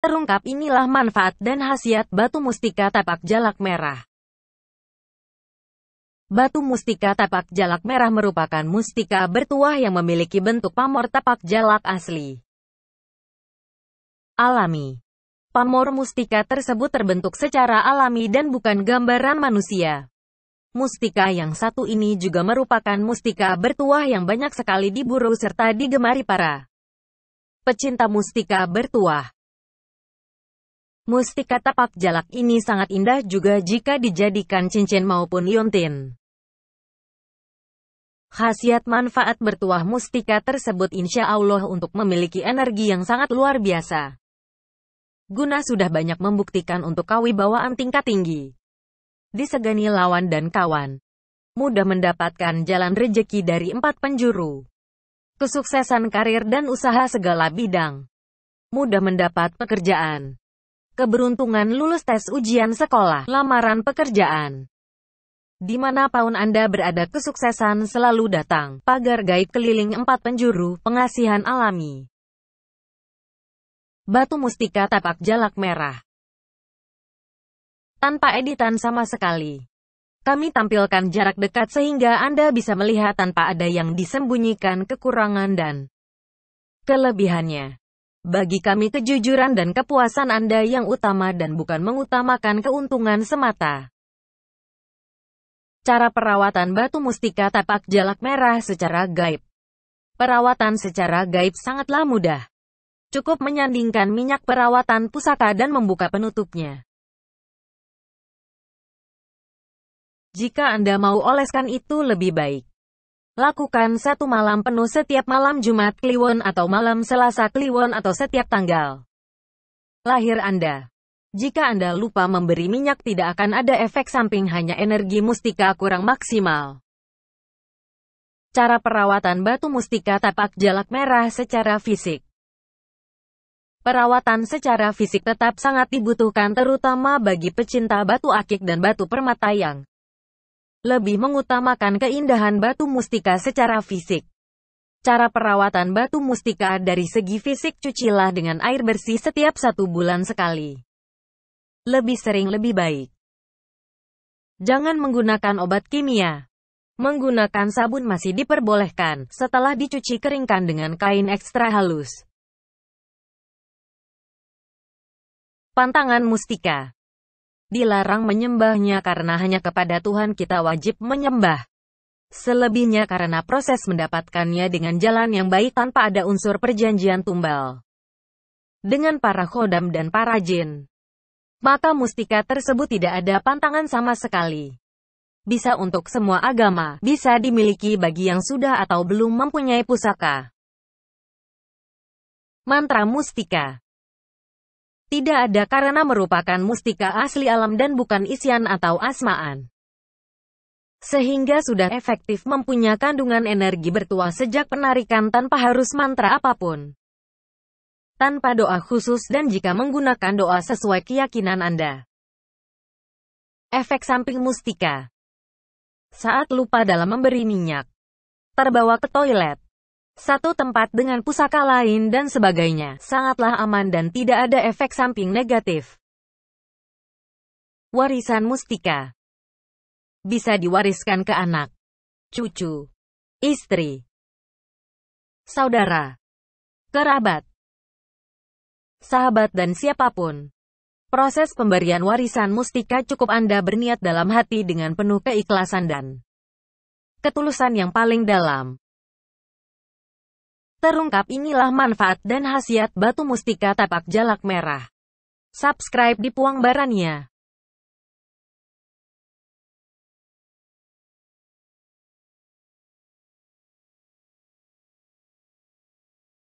Terungkap inilah manfaat dan khasiat batu mustika tapak jalak merah. Batu mustika tapak jalak merah merupakan mustika bertuah yang memiliki bentuk pamor tapak jalak asli. Alami. Pamor mustika tersebut terbentuk secara alami dan bukan gambaran manusia. Mustika yang satu ini juga merupakan mustika bertuah yang banyak sekali diburu serta digemari para pecinta mustika bertuah. Mustika tapak jalak ini sangat indah juga jika dijadikan cincin maupun liontin. Khasiat manfaat bertuah mustika tersebut insya Allah untuk memiliki energi yang sangat luar biasa. Guna sudah banyak membuktikan untuk kewibawaan tingkat tinggi. Disegani lawan dan kawan. Mudah mendapatkan jalan rejeki dari empat penjuru. Kesuksesan karir dan usaha segala bidang. Mudah mendapat pekerjaan keberuntungan lulus tes ujian sekolah, lamaran pekerjaan. Di mana tahun Anda berada kesuksesan selalu datang, pagar gaib keliling empat penjuru, pengasihan alami. Batu mustika tapak jalak merah. Tanpa editan sama sekali. Kami tampilkan jarak dekat sehingga Anda bisa melihat tanpa ada yang disembunyikan kekurangan dan kelebihannya. Bagi kami kejujuran dan kepuasan Anda yang utama dan bukan mengutamakan keuntungan semata. Cara perawatan batu mustika tapak jalak merah secara gaib. Perawatan secara gaib sangatlah mudah. Cukup menyandingkan minyak perawatan pusaka dan membuka penutupnya. Jika Anda mau oleskan itu lebih baik. Lakukan satu malam penuh setiap malam Jumat Kliwon atau malam Selasa Kliwon atau setiap tanggal lahir Anda. Jika Anda lupa memberi minyak tidak akan ada efek samping hanya energi mustika kurang maksimal. Cara perawatan batu mustika tapak jalak merah secara fisik Perawatan secara fisik tetap sangat dibutuhkan terutama bagi pecinta batu akik dan batu permata yang lebih mengutamakan keindahan batu mustika secara fisik. Cara perawatan batu mustika dari segi fisik cucilah dengan air bersih setiap satu bulan sekali. Lebih sering lebih baik. Jangan menggunakan obat kimia. Menggunakan sabun masih diperbolehkan setelah dicuci keringkan dengan kain ekstra halus. Pantangan mustika dilarang menyembahnya karena hanya kepada Tuhan kita wajib menyembah. Selebihnya karena proses mendapatkannya dengan jalan yang baik tanpa ada unsur perjanjian tumbal. Dengan para khodam dan para jin. Maka mustika tersebut tidak ada pantangan sama sekali. Bisa untuk semua agama, bisa dimiliki bagi yang sudah atau belum mempunyai pusaka. Mantra Mustika tidak ada karena merupakan mustika asli alam dan bukan isian atau asmaan. Sehingga sudah efektif mempunyai kandungan energi bertuah sejak penarikan tanpa harus mantra apapun. Tanpa doa khusus dan jika menggunakan doa sesuai keyakinan Anda. Efek samping mustika. Saat lupa dalam memberi minyak. Terbawa ke toilet satu tempat dengan pusaka lain dan sebagainya, sangatlah aman dan tidak ada efek samping negatif. Warisan mustika bisa diwariskan ke anak, cucu, istri, saudara, kerabat, sahabat dan siapapun. Proses pemberian warisan mustika cukup Anda berniat dalam hati dengan penuh keikhlasan dan ketulusan yang paling dalam. Terungkap inilah manfaat dan khasiat batu mustika tapak jalak merah. Subscribe di Puang Barania.